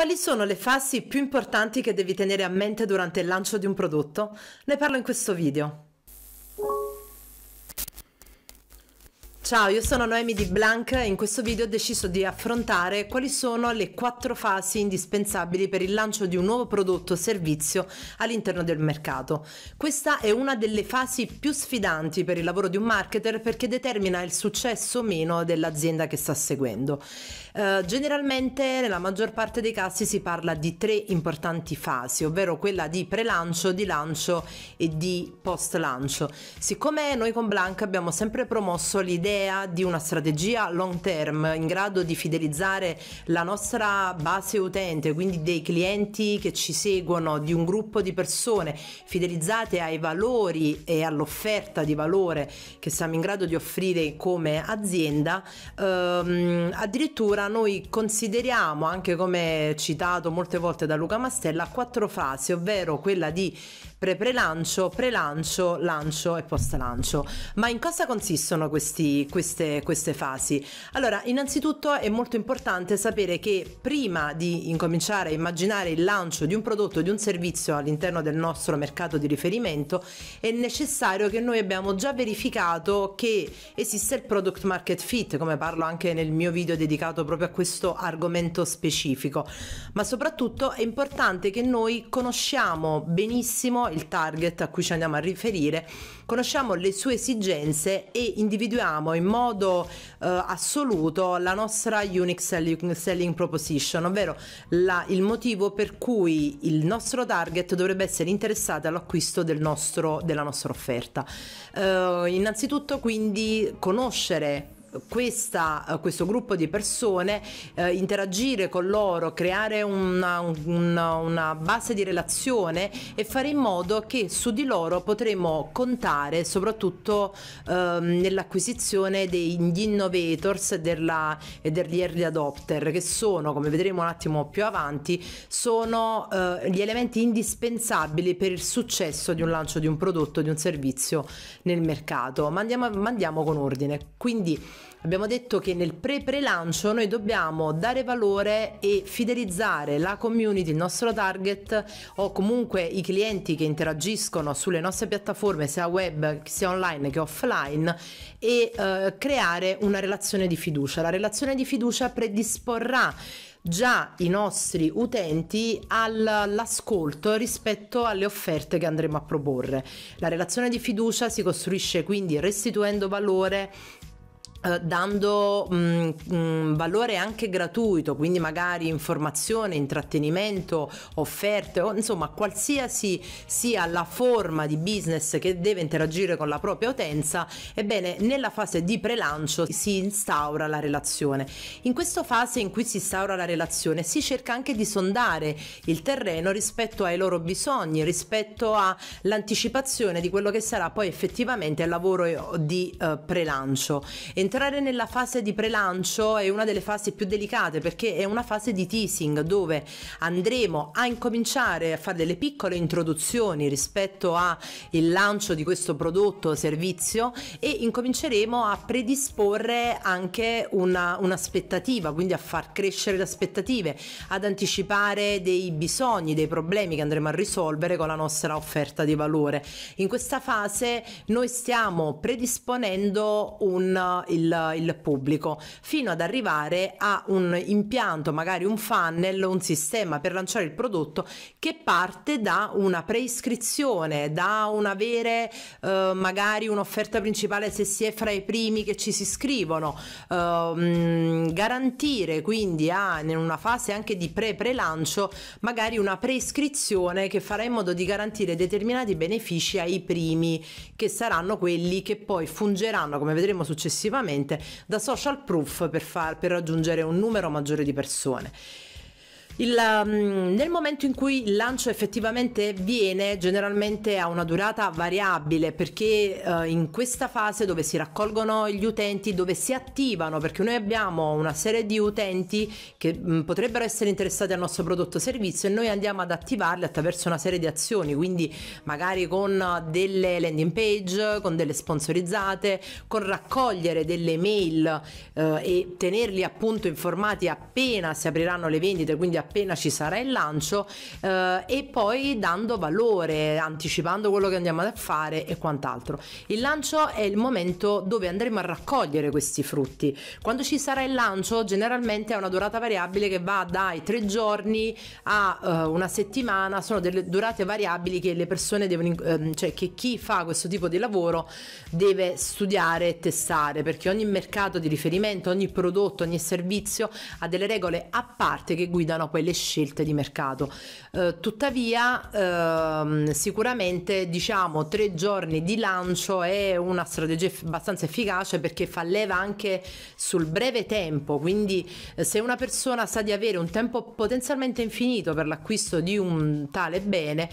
Quali sono le fasi più importanti che devi tenere a mente durante il lancio di un prodotto? Ne parlo in questo video. Ciao, io sono Noemi di Blank e in questo video ho deciso di affrontare quali sono le quattro fasi indispensabili per il lancio di un nuovo prodotto o servizio all'interno del mercato. Questa è una delle fasi più sfidanti per il lavoro di un marketer perché determina il successo o meno dell'azienda che sta seguendo. Eh, generalmente nella maggior parte dei casi si parla di tre importanti fasi, ovvero quella di pre-lancio, di lancio e di post-lancio. Siccome noi con Blanca abbiamo sempre promosso l'idea di una strategia long term in grado di fidelizzare la nostra base utente, quindi dei clienti che ci seguono, di un gruppo di persone fidelizzate ai valori e all'offerta di valore che siamo in grado di offrire come azienda, ehm, addirittura noi consideriamo, anche come citato molte volte da Luca Mastella, quattro fasi, ovvero quella di pre-prelancio, prelancio, lancio e post-lancio. Ma in cosa consistono questi, queste, queste fasi? Allora, innanzitutto è molto importante sapere che prima di incominciare a immaginare il lancio di un prodotto, o di un servizio all'interno del nostro mercato di riferimento, è necessario che noi abbiamo già verificato che esiste il product market fit, come parlo anche nel mio video dedicato proprio proprio a questo argomento specifico, ma soprattutto è importante che noi conosciamo benissimo il target a cui ci andiamo a riferire, conosciamo le sue esigenze e individuiamo in modo eh, assoluto la nostra unique selling, selling proposition, ovvero la, il motivo per cui il nostro target dovrebbe essere interessato all'acquisto del nostro, della nostra offerta. Eh, innanzitutto quindi conoscere questa, eh, questo gruppo di persone, eh, interagire con loro, creare una, una, una, base di relazione e fare in modo che su di loro potremo contare soprattutto eh, nell'acquisizione degli innovators della, e degli early adopter che sono, come vedremo un attimo più avanti, sono eh, gli elementi indispensabili per il successo di un lancio di un prodotto, di un servizio nel mercato. Ma andiamo, ma andiamo con ordine. Quindi abbiamo detto che nel pre-prelancio noi dobbiamo dare valore e fidelizzare la community, il nostro target o comunque i clienti che interagiscono sulle nostre piattaforme, sia web, sia online che offline, e eh, creare una relazione di fiducia. La relazione di fiducia predisporrà già i nostri utenti all'ascolto rispetto alle offerte che andremo a proporre. La relazione di fiducia si costruisce quindi restituendo valore eh, dando mh, mh, valore anche gratuito, quindi magari informazione, intrattenimento, offerte, o, insomma qualsiasi sia la forma di business che deve interagire con la propria utenza, ebbene nella fase di prelancio si instaura la relazione. In questa fase in cui si instaura la relazione si cerca anche di sondare il terreno rispetto ai loro bisogni, rispetto all'anticipazione di quello che sarà poi effettivamente il lavoro eh, di eh, prelancio. E Entrare nella fase di prelancio è una delle fasi più delicate perché è una fase di teasing dove andremo a incominciare a fare delle piccole introduzioni rispetto al lancio di questo prodotto o servizio e incominceremo a predisporre anche una, un'aspettativa, quindi a far crescere le aspettative, ad anticipare dei bisogni, dei problemi che andremo a risolvere con la nostra offerta di valore. In questa fase noi stiamo predisponendo un, il il, il pubblico, fino ad arrivare a un impianto, magari un funnel, un sistema per lanciare il prodotto che parte da una preiscrizione, da un avere eh, magari un'offerta principale se si è fra i primi che ci si iscrivono, eh, garantire quindi a, in una fase anche di pre-prelancio magari una prescrizione che farà in modo di garantire determinati benefici ai primi che saranno quelli che poi fungeranno come vedremo successivamente veramente da social proof per, far, per raggiungere un numero maggiore di persone. Il, um, nel momento in cui il lancio effettivamente viene, generalmente ha una durata variabile perché eh, in questa fase dove si raccolgono gli utenti, dove si attivano, perché noi abbiamo una serie di utenti che mh, mm, potrebbero essere interessati al nostro prodotto o servizio e noi andiamo ad attivarli attraverso una serie di azioni, quindi magari con delle landing page, con delle sponsorizzate, con raccogliere delle mail eh, e tenerli appunto informati appena si apriranno le vendite, quindi appena appena ci sarà il lancio eh, e poi dando valore, anticipando quello che andiamo a fare e quant'altro. Il lancio è il momento dove andremo a raccogliere questi frutti. Quando ci sarà il lancio generalmente è una durata variabile che va dai tre giorni a uh, una settimana, sono delle durate variabili che le persone devono, ehm, cioè che chi fa questo tipo di lavoro deve studiare e testare perché ogni mercato di riferimento, ogni prodotto, ogni servizio ha delle regole a parte che guidano poi poi le scelte di mercato. Eh, tuttavia, ehm, sicuramente diciamo tre giorni di lancio è una strategia abbastanza efficace perché fa leva anche sul breve tempo. Quindi, eh, se una persona sa di avere un tempo potenzialmente infinito per l'acquisto di un tale bene,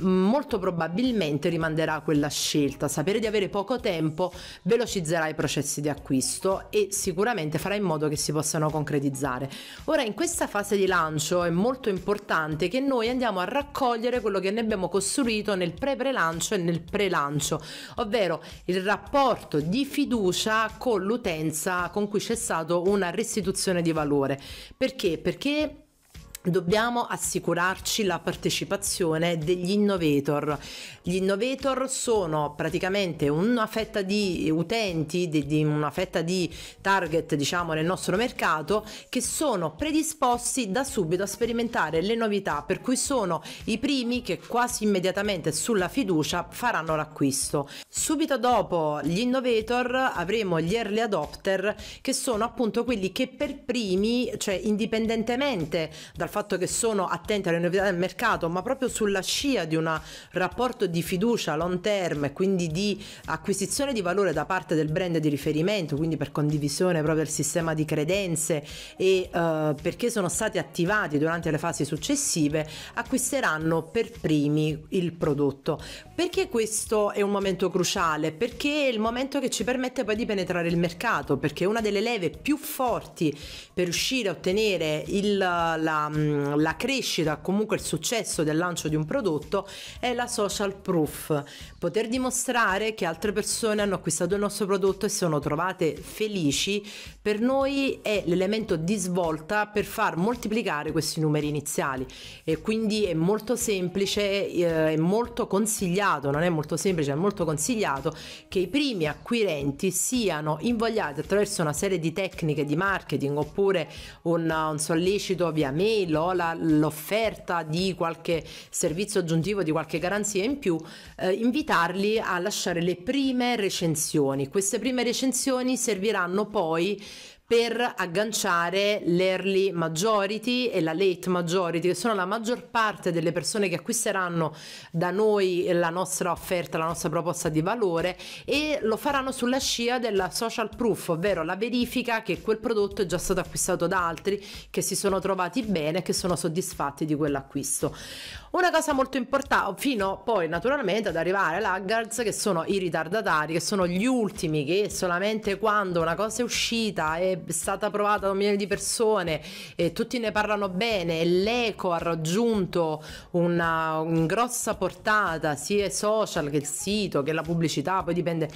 molto probabilmente rimanderà quella scelta. Sapere di avere poco tempo velocizzerà i processi di acquisto e sicuramente farà in modo che si possano concretizzare. Ora in questa fase di lancio è molto importante che noi andiamo a raccogliere quello che ne abbiamo costruito nel pre-prelancio e nel pre-lancio, ovvero il rapporto di fiducia con l'utenza con cui c'è stata una restituzione di valore. Perché? Perché dobbiamo assicurarci la partecipazione degli innovator. Gli innovator sono praticamente una fetta di utenti, di, di una fetta di target diciamo nel nostro mercato che sono predisposti da subito a sperimentare le novità per cui sono i primi che quasi immediatamente sulla fiducia faranno l'acquisto. Subito dopo gli innovator avremo gli early adopter che sono appunto quelli che per primi, cioè indipendentemente dal fatto che sono attenti alle novità del mercato, ma proprio sulla scia di un rapporto di fiducia long term e quindi di acquisizione di valore da parte del brand di riferimento, quindi per condivisione proprio del sistema di credenze e uh, perché sono stati attivati durante le fasi successive, acquisteranno per primi il prodotto. Perché questo è un momento cruciale? Perché è il momento che ci permette poi di penetrare il mercato, perché una delle leve più forti per riuscire a ottenere il, la, Ehm, la crescita, comunque il successo del lancio di un prodotto è la social proof, poter dimostrare che altre persone hanno acquistato il nostro prodotto e si sono trovate felici, per noi è l'elemento di svolta per far moltiplicare questi numeri iniziali e quindi è molto semplice, eh, è molto consigliato, non è molto semplice, è molto consigliato che i primi acquirenti siano invogliati attraverso una serie di tecniche di marketing oppure un, un sollecito via mail o l'offerta di qualche servizio aggiuntivo, di qualche garanzia in più, eh, invitarli a lasciare le prime recensioni. Queste prime recensioni serviranno poi per agganciare l'early majority e la late majority, che sono la maggior parte delle persone che acquisteranno da noi la nostra offerta, la nostra proposta di valore e lo faranno sulla scia della social proof, ovvero la verifica che quel prodotto è già stato acquistato da altri che si sono trovati bene che sono soddisfatti di quell'acquisto. Una cosa molto importante, fino poi naturalmente ad arrivare ai laggards che sono i ritardatari, che sono gli ultimi che solamente quando una cosa è uscita, è stata provata da un milione di persone e tutti ne parlano bene e l'eco ha raggiunto una, una grossa portata, sia social che il sito, che la pubblicità, poi dipende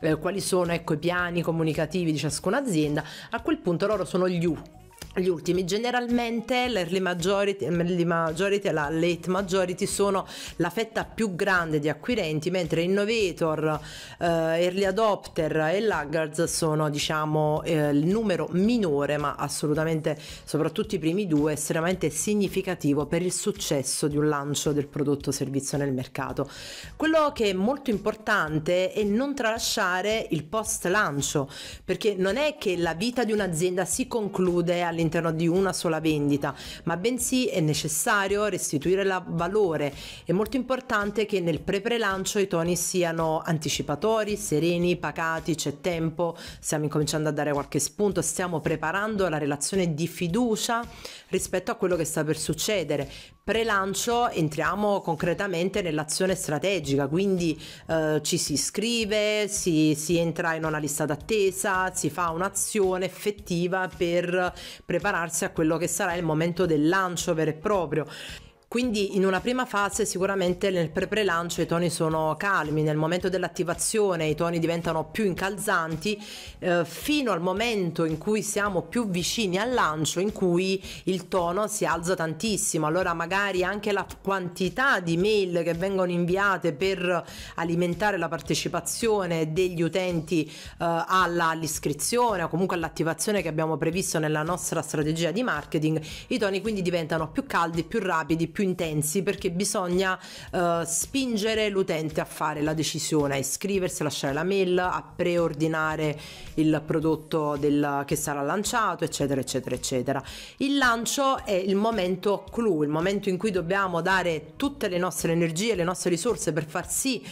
eh, quali sono ecco, i piani comunicativi di ciascuna azienda, a quel punto loro sono gli ultimi gli ultimi generalmente l'early majority, l'early majority e la late majority sono la fetta più grande di acquirenti mentre innovator eh, early adopter e laggards sono diciamo eh, il numero minore ma assolutamente soprattutto i primi due estremamente significativo per il successo di un lancio del prodotto o servizio nel mercato quello che è molto importante è non tralasciare il post lancio perché non è che la vita di un'azienda si conclude all'interno all'interno di una sola vendita, ma bensì è necessario restituire il valore. È molto importante che nel pre-prelancio i toni siano anticipatori, sereni, pacati, c'è tempo, stiamo incominciando a dare qualche spunto, stiamo preparando la relazione di fiducia rispetto a quello che sta per succedere. Prelancio entriamo concretamente nell'azione strategica, quindi eh, ci si iscrive, si, si, entra in una lista d'attesa, si fa un'azione effettiva per prepararsi a quello che sarà il momento del lancio vero e proprio. Quindi in una prima fase sicuramente nel pre-prelancio i toni sono calmi, nel momento dell'attivazione i toni diventano più incalzanti eh, fino al momento in cui siamo più vicini al lancio in cui il tono si alza tantissimo. Allora magari anche la quantità di mail che vengono inviate per alimentare la partecipazione degli utenti eh, alla, all'iscrizione o comunque all'attivazione che abbiamo previsto nella nostra strategia di marketing, i toni quindi diventano più caldi, più rapidi, più più intensi perché bisogna uh, spingere l'utente a fare la decisione, a iscriversi, a lasciare la mail, a preordinare il prodotto del, che sarà lanciato, eccetera, eccetera, eccetera. Il lancio è il momento clou, il momento in cui dobbiamo dare tutte le nostre energie, le nostre risorse per far sì che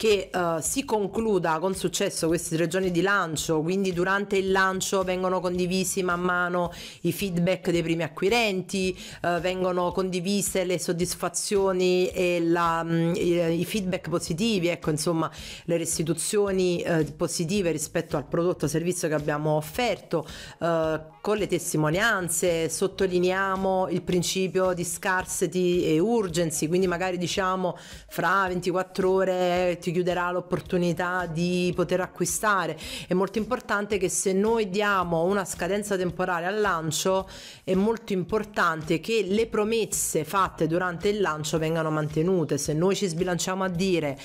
che uh, si concluda con successo questi tre giorni di lancio, quindi durante il lancio vengono condivisi man mano i feedback dei primi acquirenti, uh, vengono condivise le soddisfazioni e la, um, i, feedback positivi, ecco insomma le restituzioni uh, positive rispetto al prodotto o servizio che abbiamo offerto con le testimonianze sottolineiamo il principio di scarcity e urgency, quindi magari diciamo fra 24 ore ti chiuderà l'opportunità di poter acquistare. È molto importante che se noi diamo una scadenza temporale al lancio, è molto importante che le promesse fatte durante il lancio vengano mantenute. Se noi ci sbilanciamo a dire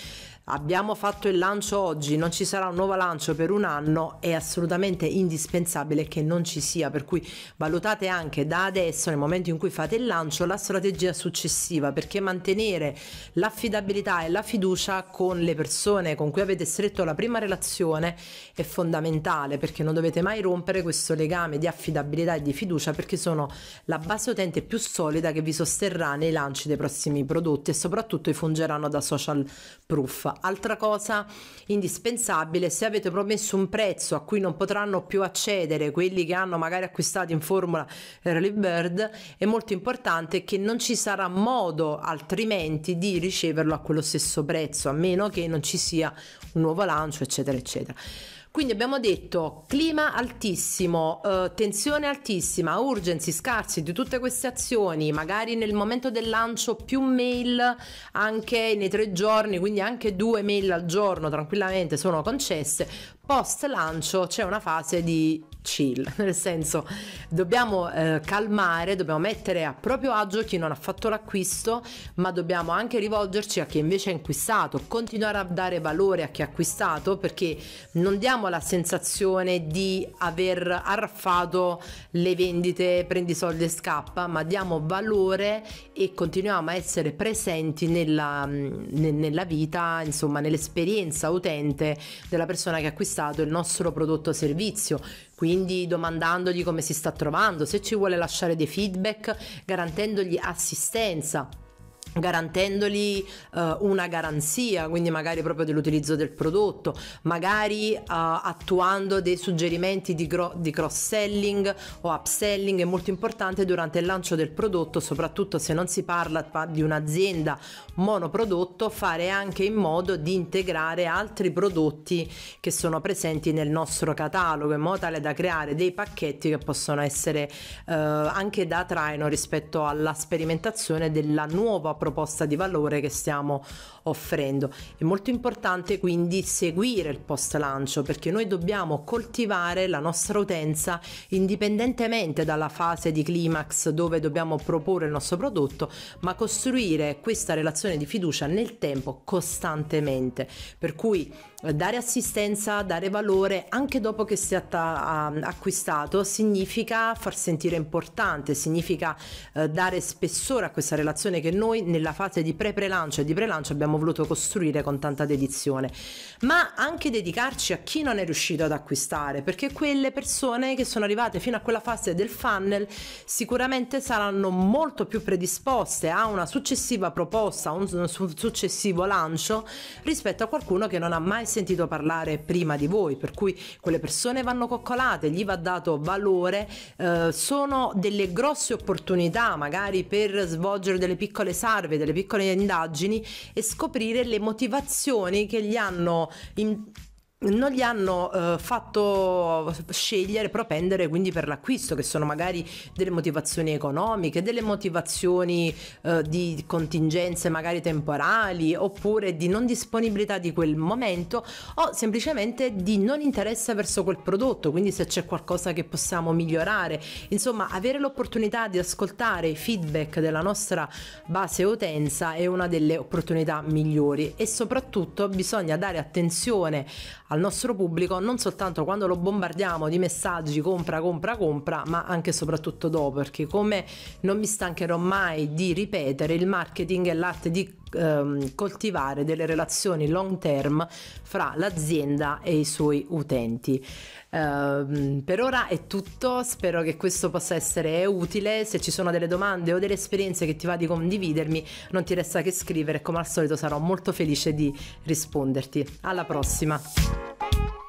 Abbiamo fatto il lancio oggi, non ci sarà un nuovo lancio per un anno, è assolutamente indispensabile che non ci sia, per cui valutate anche da adesso, nel momento in cui fate il lancio, la strategia successiva, perché mantenere l'affidabilità e la fiducia con le persone con cui avete stretto la prima relazione è fondamentale, perché non dovete mai rompere questo legame di affidabilità e di fiducia, perché sono la base utente più solida che vi sosterrà nei lanci dei prossimi prodotti e soprattutto i fungeranno da social proof Altra cosa indispensabile, se avete promesso un prezzo a cui non potranno più accedere quelli che hanno magari acquistato in formula early bird, è molto importante che non ci sarà modo altrimenti di riceverlo a quello stesso prezzo, a meno che non ci sia un nuovo lancio, eccetera, eccetera. Quindi abbiamo detto clima altissimo, eh, tensione altissima, urgency scarsi di tutte queste azioni, magari nel momento del lancio più mail anche nei tre giorni, quindi anche due mail al giorno tranquillamente sono concesse. Post lancio c'è una fase di chill, nel senso dobbiamo eh, calmare, dobbiamo mettere a proprio agio chi non ha fatto l'acquisto, ma dobbiamo anche rivolgerci a chi invece ha acquistato, continuare a dare valore a chi ha acquistato perché non diamo la sensazione di aver arraffato le vendite, prendi soldi e scappa, ma diamo valore e continuiamo a essere presenti nella, mm, nella vita, insomma nell'esperienza utente della persona che ha acquistato il nostro prodotto o servizio quindi domandandogli come si sta trovando, se ci vuole lasciare dei feedback, garantendogli assistenza garantendogli uh, una garanzia, quindi magari proprio dell'utilizzo del prodotto, magari uh, attuando dei suggerimenti di, gro- di cross-selling o upselling, è molto importante durante il lancio del prodotto, soprattutto se non si parla di un'azienda monoprodotto, fare anche in modo di integrare altri prodotti che sono presenti nel nostro catalogo, in modo tale da creare dei pacchetti che possono essere uh, anche da traino rispetto alla sperimentazione della nuova proposta proposta di valore che stiamo offrendo. È molto importante quindi seguire il post lancio perché noi dobbiamo coltivare la nostra utenza indipendentemente dalla fase di climax dove dobbiamo proporre il nostro prodotto, ma costruire questa relazione di fiducia nel tempo costantemente. Per cui dare assistenza, dare valore anche dopo che sia acquistato significa far sentire importante, significa eh, dare spessore a questa relazione che noi nella fase di pre-prelancio e di prelancio abbiamo voluto costruire con tanta dedizione, ma anche dedicarci a chi non è riuscito ad acquistare, perché quelle persone che sono arrivate fino a quella fase del funnel sicuramente saranno molto più predisposte a una successiva proposta, a un successivo lancio rispetto a qualcuno che non ha mai sentito parlare prima di voi, per cui quelle persone vanno coccolate, gli va dato valore, eh, sono delle grosse opportunità magari per svolgere delle piccole salve, delle piccole indagini e scoprire le motivazioni che gli hanno in, non gli hanno eh, fatto scegliere, propendere quindi per l'acquisto, che sono magari delle motivazioni economiche, delle motivazioni eh, di contingenze magari temporali, oppure di non disponibilità di quel momento, o semplicemente di non interesse verso quel prodotto, quindi se c'è qualcosa che possiamo migliorare. Insomma, avere l'opportunità di ascoltare i feedback della nostra base utenza è una delle opportunità migliori e soprattutto bisogna dare attenzione a al nostro pubblico non soltanto quando lo bombardiamo di messaggi compra, compra, compra, ma anche e soprattutto dopo, perché come non mi stancherò mai di ripetere, il marketing è l'arte di ehm, coltivare delle relazioni long term fra l'azienda e i suoi utenti. Eh, per ora è tutto, spero che questo possa essere utile, se ci sono delle domande o delle esperienze che ti va di condividermi non ti resta che scrivere, come al solito sarò molto felice di risponderti. Alla prossima!